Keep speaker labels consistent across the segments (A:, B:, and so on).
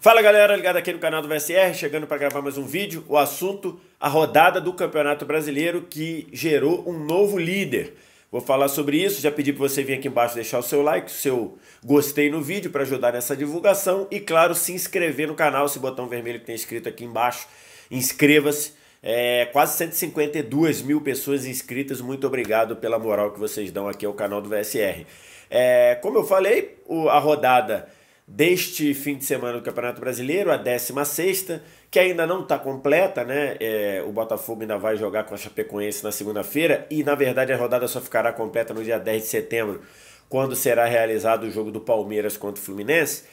A: Fala galera, ligado aqui no canal do VSR, chegando para gravar mais um vídeo. O assunto, a rodada do Campeonato Brasileiro que gerou um novo líder. Vou falar sobre isso, já pedi para você vir aqui embaixo deixar o seu like, o seu gostei no vídeo para ajudar nessa divulgação e claro, se inscrever no canal, esse botão vermelho que tem escrito aqui embaixo, inscreva-se. É, quase 152 mil pessoas inscritas, muito obrigado pela moral que vocês dão aqui ao canal do VSR. É, como eu falei, o, a rodada deste fim de semana do Campeonato Brasileiro, a 16 que ainda não está completa, né? É, o Botafogo ainda vai jogar com a Chapecoense na segunda-feira e, na verdade, a rodada só ficará completa no dia 10 de setembro, quando será realizado o jogo do Palmeiras contra o Fluminense.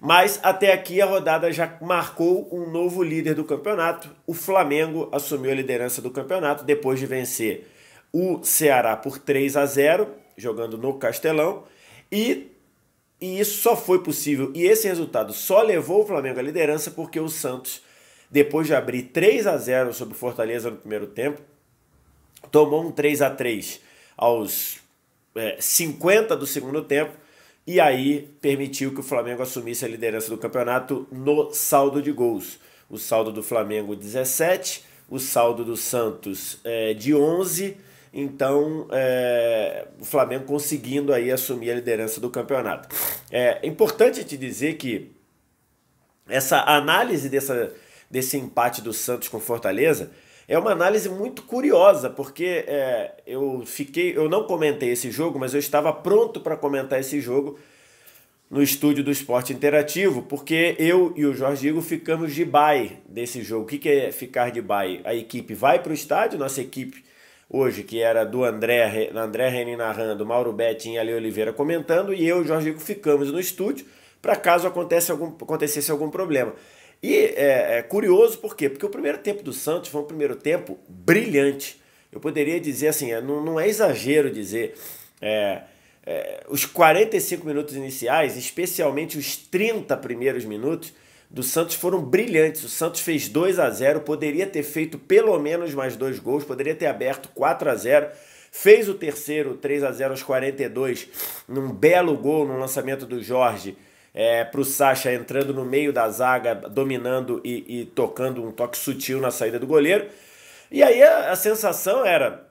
A: Mas até aqui a rodada já marcou um novo líder do campeonato. O Flamengo assumiu a liderança do campeonato depois de vencer o Ceará por 3 a 0, jogando no Castelão, e e isso só foi possível e esse resultado só levou o Flamengo à liderança porque o Santos, depois de abrir 3 a 0 sobre o Fortaleza no primeiro tempo, tomou um 3 a 3 aos é, 50 do segundo tempo e aí permitiu que o Flamengo assumisse a liderança do campeonato no saldo de gols. O saldo do Flamengo 17, o saldo do Santos é, de 11 então, é, o Flamengo conseguindo aí assumir a liderança do campeonato. É importante te dizer que essa análise dessa, desse empate do Santos com Fortaleza é uma análise muito curiosa, porque é, eu fiquei, eu não comentei esse jogo, mas eu estava pronto para comentar esse jogo no estúdio do Esporte Interativo, porque eu e o Jorge Igor ficamos de bye desse jogo. O que, que é ficar de bye? A equipe vai para o estádio, nossa equipe hoje, que era do André, André Renin narrando, Mauro Betinho e Ale Oliveira comentando, e eu e o Jorge Rico ficamos no estúdio para caso acontecesse algum, acontecesse algum problema. E é, é, curioso por quê? Porque o primeiro tempo do Santos foi um primeiro tempo brilhante. Eu poderia dizer assim, é, não, não é exagero dizer. É, é os 45 minutos iniciais, especialmente os 30 primeiros minutos, do Santos foram brilhantes. O Santos fez 2 a 0, poderia ter feito pelo menos mais dois gols, poderia ter aberto 4 a 0. Fez o terceiro, 3 a 0 aos 42, num belo gol no lançamento do Jorge é, para o Sacha entrando no meio da zaga, dominando e, e tocando um toque sutil na saída do goleiro. E aí a, a sensação era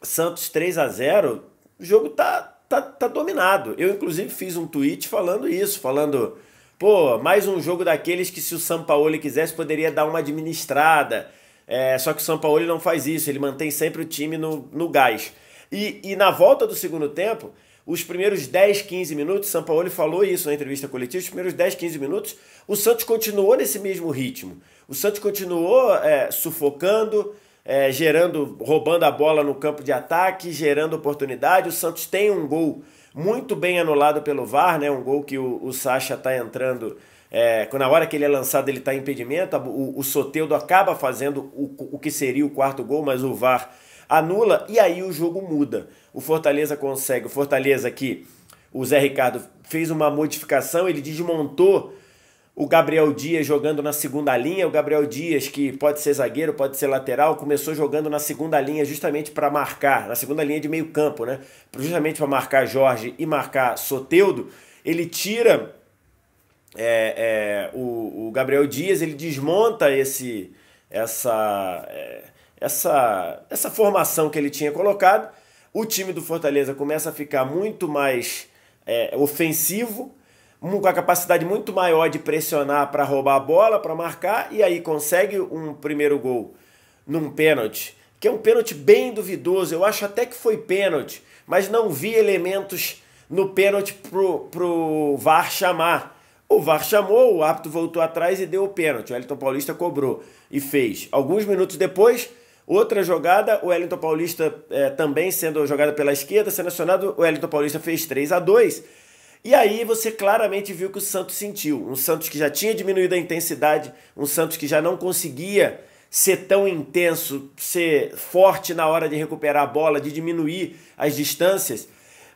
A: Santos 3 a 0, o jogo tá, tá, tá dominado. Eu inclusive fiz um tweet falando isso, falando Pô, mais um jogo daqueles que se o Sampaoli quisesse poderia dar uma administrada. É, só que o Sampaoli não faz isso, ele mantém sempre o time no, no gás. E, e na volta do segundo tempo, os primeiros 10, 15 minutos, Sampaoli falou isso na entrevista coletiva, os primeiros 10, 15 minutos, o Santos continuou nesse mesmo ritmo. O Santos continuou é, sufocando, é, gerando, roubando a bola no campo de ataque, gerando oportunidade. O Santos tem um gol muito bem anulado pelo VAR, né? Um gol que o, o Sacha está entrando. É, na hora que ele é lançado, ele está em impedimento. O, o Soteudo acaba fazendo o, o que seria o quarto gol, mas o VAR anula e aí o jogo muda. O Fortaleza consegue. O Fortaleza que o Zé Ricardo fez uma modificação, ele desmontou o Gabriel Dias jogando na segunda linha. O Gabriel Dias, que pode ser zagueiro, pode ser lateral, começou jogando na segunda linha justamente para marcar, na segunda linha de meio campo, né? Justamente para marcar Jorge e marcar Soteudo. Ele tira é, é, o, o, Gabriel Dias, ele desmonta esse essa, é, essa, essa formação que ele tinha colocado. O time do Fortaleza começa a ficar muito mais é, ofensivo com a capacidade muito maior de pressionar para roubar a bola, para marcar, e aí consegue um primeiro gol num pênalti, que é um pênalti bem duvidoso. Eu acho até que foi pênalti, mas não vi elementos no pênalti pro, pro VAR chamar. O VAR chamou, o árbitro voltou atrás e deu o pênalti. O Wellington Paulista cobrou e fez. Alguns minutos depois, outra jogada, o Wellington Paulista é, também sendo jogada pela esquerda, sendo acionado, o Wellington Paulista fez 3 a 2 e aí você claramente viu que o Santos sentiu. Um Santos que já tinha diminuído a intensidade, um Santos que já não conseguia ser tão intenso, ser forte na hora de recuperar a bola, de diminuir as distâncias.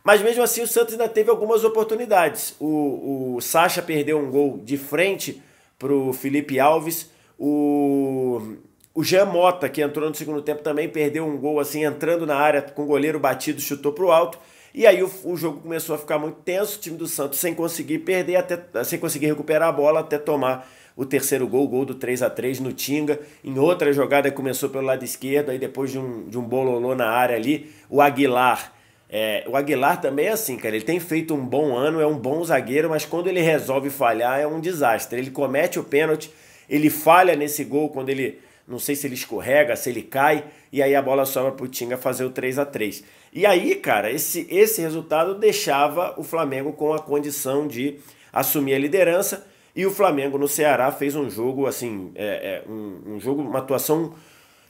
A: Mas mesmo assim o Santos ainda teve algumas oportunidades. O, o Sacha perdeu um gol de frente para o Felipe Alves. O, o Jean Mota, que entrou no segundo tempo, também perdeu um gol assim, entrando na área com o goleiro batido, chutou para o alto. E aí o, o, jogo começou a ficar muito tenso, o time do Santos sem conseguir perder, até, sem conseguir recuperar a bola até tomar o terceiro gol, o gol do 3 a 3 no Tinga. Em outra jogada começou pelo lado esquerdo, aí depois de um, de um bololô na área ali, o Aguilar. É, o Aguilar também é assim, cara. Ele tem feito um bom ano, é um bom zagueiro, mas quando ele resolve falhar é um desastre. Ele comete o pênalti, ele falha nesse gol quando ele não sei se ele escorrega, se ele cai, e aí a bola sobra para o Tinga fazer o 3 a 3 E aí, cara, esse, esse resultado deixava o Flamengo com a condição de assumir a liderança. E o Flamengo no Ceará fez um jogo, assim, é, é, um, um jogo, uma atuação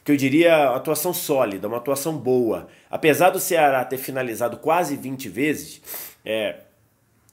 A: que eu diria atuação sólida, uma atuação boa. Apesar do Ceará ter finalizado quase 20 vezes, é,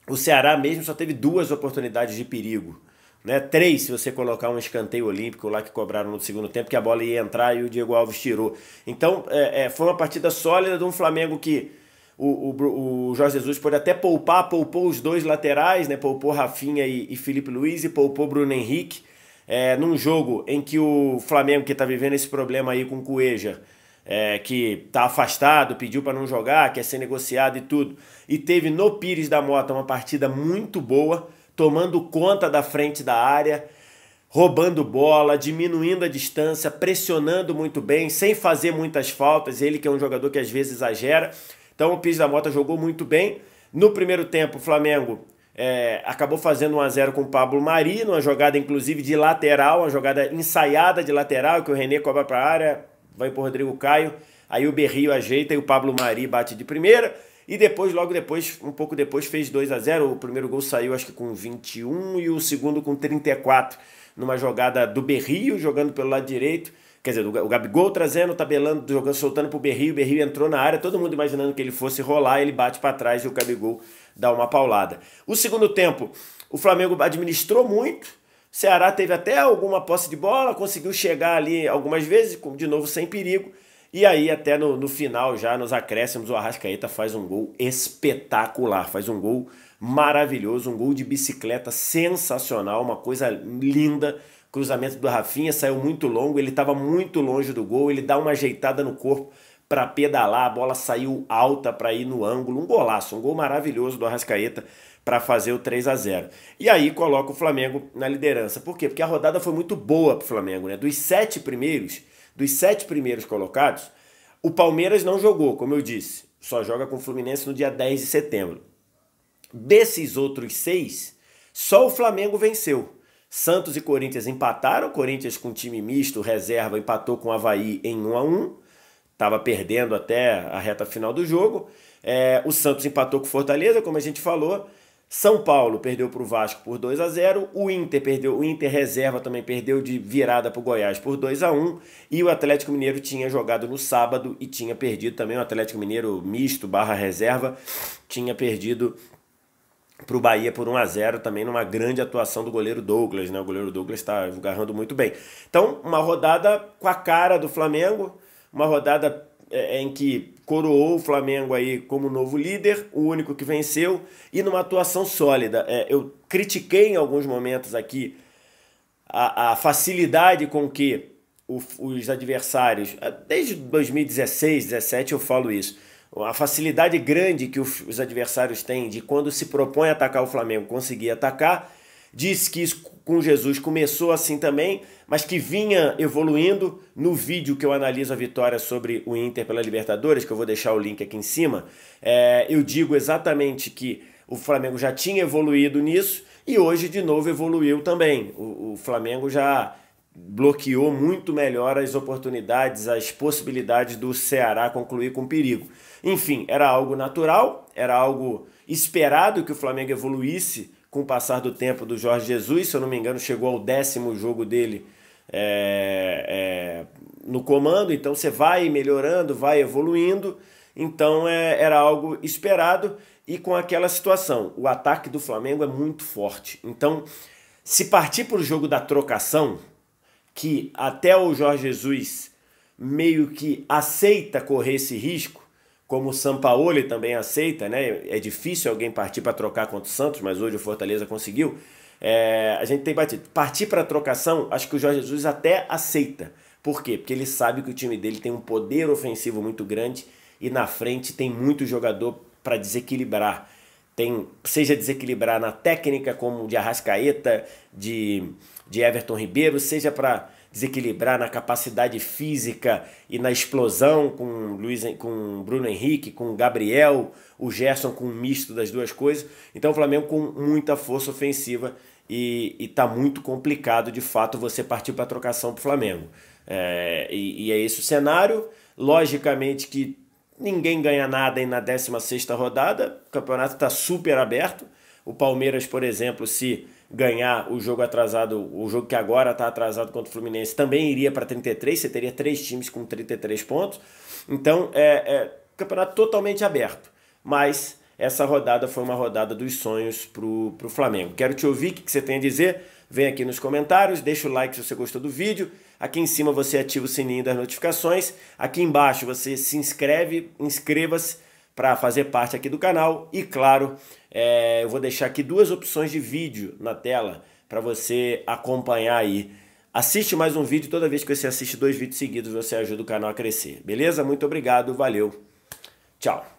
A: o Ceará mesmo só teve duas oportunidades de perigo. Né? Três, se você colocar um escanteio olímpico lá que cobraram no segundo tempo, que a bola ia entrar e o Diego Alves tirou. Então, é, é, foi uma partida sólida de um Flamengo que o, o, o Jorge Jesus pode até poupar, poupou os dois laterais, né? poupou Rafinha e, e Felipe Luiz e poupou Bruno Henrique. É, num jogo em que o Flamengo, que está vivendo esse problema aí com o Cueja, é, que está afastado, pediu para não jogar, quer ser negociado e tudo, e teve no Pires da Mota uma partida muito boa tomando conta da frente da área, roubando bola, diminuindo a distância, pressionando muito bem, sem fazer muitas faltas. Ele que é um jogador que às vezes exagera. Então o Pires da Mota jogou muito bem. No primeiro tempo, o Flamengo é, acabou fazendo 1 a 0 com o Pablo Mari, numa jogada inclusive de lateral, uma jogada ensaiada de lateral, que o René cobra para a área, vai para o Rodrigo Caio, aí o Berrio ajeita e o Pablo Mari bate de primeira. E depois, logo depois, um pouco depois, fez 2 a 0 O primeiro gol saiu acho que com 21 e o segundo com 34. Numa jogada do Berrio, jogando pelo lado direito. Quer dizer, o Gabigol trazendo, tabelando, jogando, soltando pro Berrio. O Berrio entrou na área, todo mundo imaginando que ele fosse rolar. Ele bate para trás e o Gabigol dá uma paulada. O segundo tempo, o Flamengo administrou muito. Ceará teve até alguma posse de bola, conseguiu chegar ali algumas vezes, de novo sem perigo. E aí, até no, no final, já nos acréscimos, o Arrascaeta faz um gol espetacular, faz um gol maravilhoso, um gol de bicicleta sensacional, uma coisa linda. Cruzamento do Rafinha saiu muito longo, ele estava muito longe do gol, ele dá uma ajeitada no corpo para pedalar, a bola saiu alta para ir no ângulo, um golaço, um gol maravilhoso do Arrascaeta para fazer o 3 a 0. E aí coloca o Flamengo na liderança. Por quê? Porque a rodada foi muito boa para o Flamengo, né? Dos sete primeiros, dos sete primeiros colocados, o Palmeiras não jogou, como eu disse, só joga com o Fluminense no dia 10 de setembro. Desses outros seis, só o Flamengo venceu. Santos e Corinthians empataram, Corinthians com time misto, reserva, empatou com o Havaí em 1 a 1 estava perdendo até a reta final do jogo. É, o Santos empatou com o Fortaleza, como a gente falou. São Paulo perdeu para o Vasco por 2 a 0, o Inter perdeu, o Inter reserva também perdeu de virada para o Goiás por 2 a 1 e o Atlético Mineiro tinha jogado no sábado e tinha perdido também o Atlético Mineiro misto barra reserva tinha perdido para o Bahia por 1 a 0 também numa grande atuação do goleiro Douglas, né? O goleiro Douglas está agarrando muito bem. Então uma rodada com a cara do Flamengo, uma rodada é, em que coroou o Flamengo aí como novo líder, o único que venceu, e numa atuação sólida. É, eu critiquei em alguns momentos aqui a, a facilidade com que o, os adversários, é, desde 2016, 17 eu falo isso, a facilidade grande que os, adversários têm de quando se propõe a atacar o Flamengo conseguir atacar, diz que isso com Jesus começou assim também, mas que vinha evoluindo no vídeo que eu analiso a vitória sobre o Inter pela Libertadores, que eu vou deixar o link aqui em cima. É, eu digo exatamente que o Flamengo já tinha evoluído nisso e hoje de novo evoluiu também. O, o Flamengo já bloqueou muito melhor as oportunidades, as possibilidades do Ceará concluir com perigo. Enfim, era algo natural, era algo esperado que o Flamengo evoluísse com o passar do tempo do Jorge Jesus, se eu não me engano, chegou ao décimo jogo dele é, é, no comando, então você vai melhorando, vai evoluindo, então é, era algo esperado e com aquela situação, o ataque do Flamengo é muito forte, então se partir para o jogo da trocação, que até o Jorge Jesus meio que aceita correr esse risco, como o Sampaoli também aceita, né? É difícil alguém partir para trocar contra o Santos, mas hoje o Fortaleza conseguiu. É, a gente tem batido. Partir para trocação, acho que o Jorge Jesus até aceita. Por quê? Porque ele sabe que o time dele tem um poder ofensivo muito grande e na frente tem muito jogador para desequilibrar. Tem, seja desequilibrar na técnica, como de Arrascaeta, de, de Everton Ribeiro, seja para desequilibrar na capacidade física e na explosão com Luiz, com Bruno Henrique, com Gabriel, o Gerson com um misto das duas coisas. Então o Flamengo com muita força ofensiva e, está muito complicado de fato você partir para trocação para o Flamengo. É, e, e, é esse o cenário. Logicamente que ninguém ganha nada aí na 16 rodada, o campeonato está super aberto. O Palmeiras, por exemplo, se ganhar o jogo atrasado, o jogo que agora está atrasado contra o Fluminense, também iria para 33, você teria três times com 33 pontos. Então, é, é campeonato totalmente aberto. Mas essa rodada foi uma rodada dos sonhos para o Flamengo. Quero te ouvir, o que, que você tem a dizer? Vem aqui nos comentários, deixa o like se você gostou do vídeo. Aqui em cima você ativa o sininho das notificações. Aqui embaixo você se inscreve, inscreva-se para fazer parte aqui do canal. E claro, é, eu vou deixar aqui duas opções de vídeo na tela para você acompanhar aí. Assiste mais um vídeo, toda vez que você assiste dois vídeos seguidos, você ajuda o canal a crescer. Beleza? Muito obrigado, valeu, tchau.